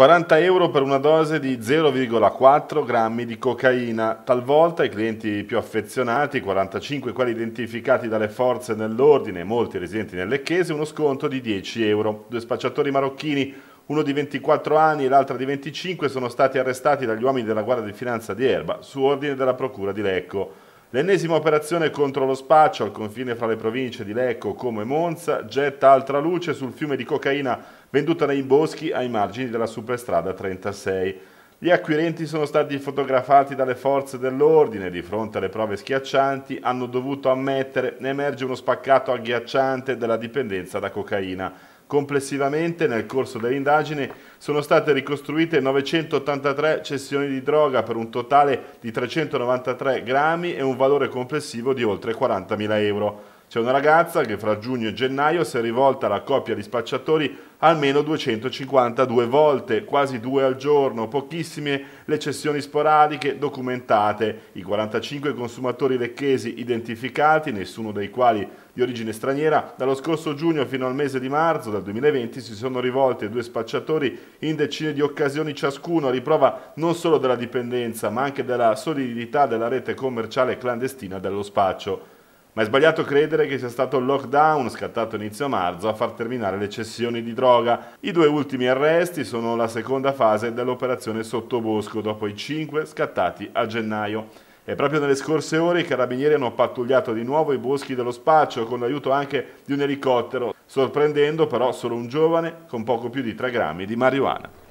40 euro per una dose di 0,4 grammi di cocaina. Talvolta i clienti più affezionati, 45 quelli identificati dalle forze dell'ordine, molti residenti nelle chiese, uno sconto di 10 euro. Due spacciatori marocchini, uno di 24 anni e l'altro di 25, sono stati arrestati dagli uomini della Guardia di Finanza di Erba su ordine della Procura di Lecco. L'ennesima operazione contro lo spaccio al confine fra le province di Lecco, Como e Monza getta altra luce sul fiume di cocaina venduta nei boschi ai margini della superstrada 36. Gli acquirenti sono stati fotografati dalle forze dell'ordine e di fronte alle prove schiaccianti hanno dovuto ammettere ne emerge uno spaccato agghiacciante della dipendenza da cocaina. Complessivamente nel corso delle indagini sono state ricostruite 983 cessioni di droga per un totale di 393 grammi e un valore complessivo di oltre 40.000 euro. C'è una ragazza che fra giugno e gennaio si è rivolta alla coppia di spacciatori almeno 252 volte, quasi due al giorno, pochissime le cessioni sporadiche documentate. I 45 consumatori lecchesi identificati, nessuno dei quali di origine straniera, dallo scorso giugno fino al mese di marzo del 2020 si sono rivolti a due spacciatori in decine di occasioni ciascuno, a riprova non solo della dipendenza ma anche della solidità della rete commerciale clandestina dello spaccio. Ma è sbagliato credere che sia stato il lockdown scattato inizio marzo a far terminare le cessioni di droga. I due ultimi arresti sono la seconda fase dell'operazione Sottobosco, dopo i cinque scattati a gennaio. E proprio nelle scorse ore i carabinieri hanno pattugliato di nuovo i boschi dello spaccio con l'aiuto anche di un elicottero, sorprendendo però solo un giovane con poco più di 3 grammi di marijuana.